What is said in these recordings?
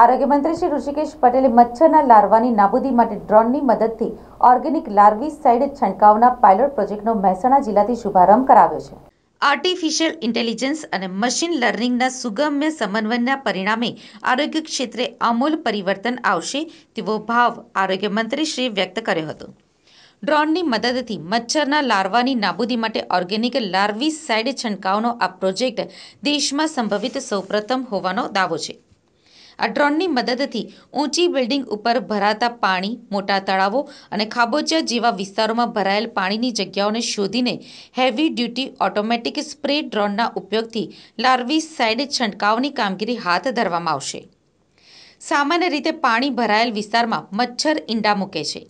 આરોગ્ય મંત્રી શ્રી ઋષિકેશ પટેલે મચ્છરના લાર્વાની નાબૂદી માટે ડ્રોનની મદદથી ઓર્ગેનિક સાઇડ છંટકાવના પાયલોટ પ્રોજેક્ટનો મહેસાણા જિલ્લાથી શુભારંભ કરાવ્યો છે આર્ટિફિશિયલ ઇન્ટેલિજન્સ અને મશીન લર્નિંગના સુગમ્ય સમન્વયના પરિણામે આરોગ્ય ક્ષેત્રે અમૂલ પરિવર્તન આવશે તેવો ભાવ આરોગ્ય મંત્રીશ્રીએ વ્યક્ત કર્યો હતો ડ્રોનની મદદથી મચ્છરના લાર્વાની નાબૂદી માટે ઓર્ગેનિક લાર્વી સાઇડ છંટકાવનો આ પ્રોજેક્ટ દેશમાં સંભવિત સૌપ્રથમ હોવાનો દાવો છે આ ડ્રોનની મદદથી ઊંચી બિલ્ડિંગ ઉપર ભરાતા પાણી મોટા તળાવો અને ખાબોચિયા જેવા વિસ્તારોમાં ભરાયેલ પાણીની જગ્યાઓને શોધીને હેવી ડ્યુટી ઓટોમેટિક સ્પ્રે ડ્રોનના ઉપયોગથી લાર્વી સાઇડ છંટકાવની કામગીરી હાથ ધરવામાં આવશે સામાન્ય રીતે પાણી ભરાયેલ વિસ્તારમાં મચ્છર ઈંડા મૂકે છે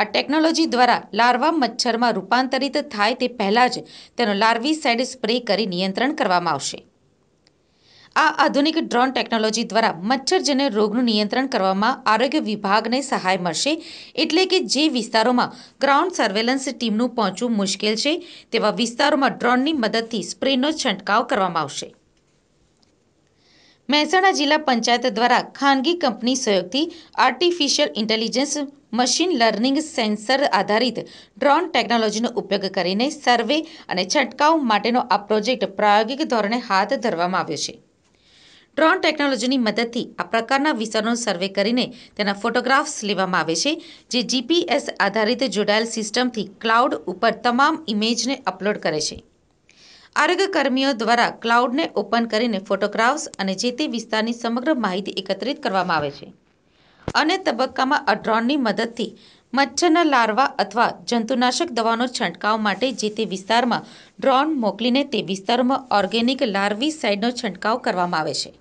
આ ટેકનોલોજી દ્વારા લાર્વા મચ્છરમાં રૂપાંતરિત થાય તે પહેલાં જ તેનો લાર્વી સાઇડ સ્પ્રે કરી નિયંત્રણ કરવામાં આવશે આ આધુનિક ડ્રોન ટેકનોલોજી દ્વારા મચ્છરજન્ય રોગનું નિયંત્રણ કરવામાં આરોગ્ય વિભાગને સહાય મળશે એટલે કે જે વિસ્તારોમાં ગ્રાઉન્ડ સર્વેલન્સ ટીમનું પહોંચવું મુશ્કેલ છે તેવા વિસ્તારોમાં ડ્રોનની મદદથી સ્પ્રેનો છંટકાવ કરવામાં આવશે મહેસાણા જિલ્લા પંચાયત દ્વારા ખાનગી કંપની સહયોગથી artificial intelligence machine learning sensor આધારિત ડ્રોન ટેકનોલોજીનો ઉપયોગ કરીને સર્વે અને છંટકાવ માટેનો આ પ્રોજેક્ટ પ્રાયોગિક ધોરણે હાથ ધરવામાં આવ્યો છે ડ્રોન ટેકનોલોજીની મદદથી આ પ્રકારના વિસ્તારનો સર્વે કરીને તેના ફોટોગ્રાફ્સ લેવામાં આવે છે જે જીપીએસ આધારિત જોડાયેલ સિસ્ટમથી ક્લાઉડ ઉપર તમામ ઇમેજને અપલોડ કરે છે આરોગ્ય દ્વારા ક્લાઉડને ઓપન કરીને ફોટોગ્રાફ્સ અને જે તે વિસ્તારની સમગ્ર માહિતી એકત્રિત કરવામાં આવે છે અને તબક્કામાં આ ડ્રોનની મદદથી મચ્છરના લાર્વા અથવા જંતુનાશક દવાનો છંટકાવ માટે જે તે વિસ્તારમાં ડ્રોન મોકલીને તે વિસ્તારમાં ઓર્ગેનિક લાર્વી સાઇડનો છંટકાવ કરવામાં આવે છે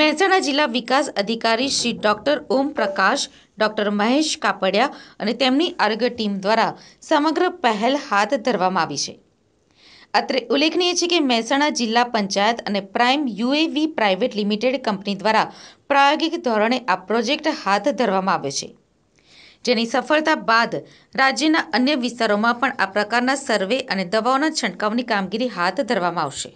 મહેસાણા જિલ્લા વિકાસ અધિકારી શ્રી ડોક્ટર ઓમ પ્રકાશ ડોક્ટર મહેશ કાપડિયા અને તેમની આરોગ્ય ટીમ દ્વારા સમગ્ર પહેલ હાથ ધરવામાં આવી છે અત્રે ઉલ્લેખનીય છે કે મહેસાણા જિલ્લા પંચાયત અને prime UAV private limited company દ્વારા પ્રાયોગિક ધોરણે આ પ્રોજેક્ટ હાથ ધરવામાં આવ્યો છે જેની સફળતા બાદ રાજ્યના અન્ય વિસ્તારોમાં પણ આ પ્રકારના સર્વે અને દવાઓના છંટકાવની કામગીરી હાથ ધરવામાં આવશે